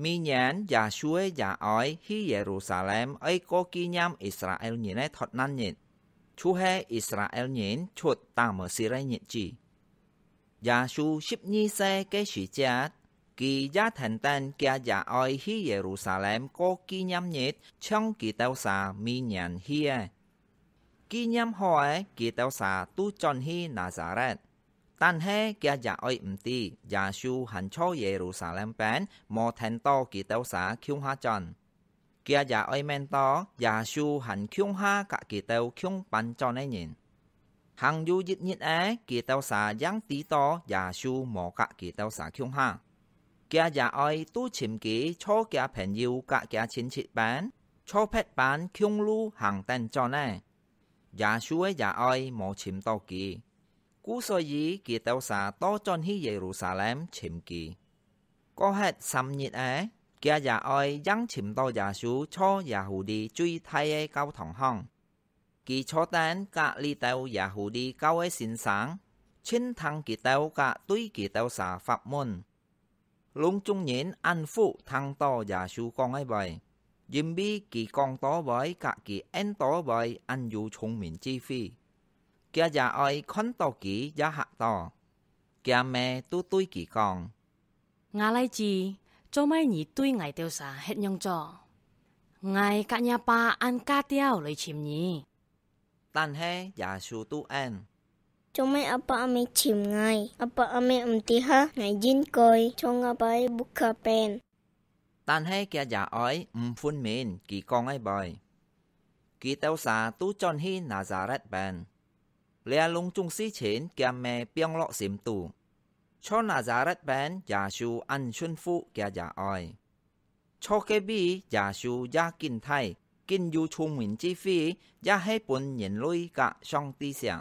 mi nhãn giả suối giả ói hi Jerusalem ấy có kỷ nhằm Israel nhìn ấy thật năng nhìn. Chú hê Israel nhìn chuột tàng mở xì ray nhìn chỉ. Giả su ship nhì xe cái sĩ chát. Kỳ giá thành tên kia giả ơi hi Jerusalem có kỷ nhằm nhìn trong kỳ tàu xà mi nhãn hi e. ấy. Kỷ nhằm hỏi kỳ tàu xà tu tròn hi Nazareth. ตั้งเฮกียจาอ้อยอุ่มตียาชูหันโชเยรูซาเล็มแปนมอเทนโตกีเตวสาคิงฮาจันกียจาอ้อยเมนโตยาชูหันคิงฮากะกีเตวคิงปันจอนเอหินหังยูยิดยิดเอกีเตวสายังตีโตยาชูหมอกะกีเตวสาคิงฮากียจะอ้อยตู้ชิมกีโชกียแผ่นยูกะกีชินชิดแปนโชเพชรแปนคิวลู่หังเตนจอนแน่ยาชูเอยาอ้อยหมชิมโตกี Cú so dĩ kì tàu xà to tròn hi Jerusalem chìm kì. Có hết xăm nhiệt ế, kia giả oi dăng chìm to giả sú cho hù đi truy thay ế cao thẳng hong. Kì cho tên cả ly tàu hù đi cao ế xin sáng, trên thăng kì tàu cả tuy kì tàu xà pháp môn. Lung chung nhến ăn phụ thăng to giả sú con ấy bày. Dìm bi kì con to bởi cả kì en to bởi ăn dù chung mình chi phi kia già oi khốn tàu kỳ giá hạ tàu kia mẹ tu tui kỳ con. ngà lai chi cho mai nhị tui ngài tiêu xả hết nhông cho, ngài cả nhà ba ăn ca tiêu lời chìm nhỉ tan he giả su tu an cho mai apa ame chìm ngài apa ame um ti hả ngài dính coi cho ngà bay bukha pen tan he kia giả oi um phun mến kỳ con ai bòi kỳ tiêu xả tu chọn hi nà giả rét bèn เลยลงจุงซีเฉินแกแม่เปียงเลาะเสียมตูชอนาจารัดแบนยาชูอันชุนฟูแกยาอ้อยชอเกบียาชูยากินไทยกินยูชุงหมินจีฟียาให้ปนเหยนลุยกะช่องตีเสียง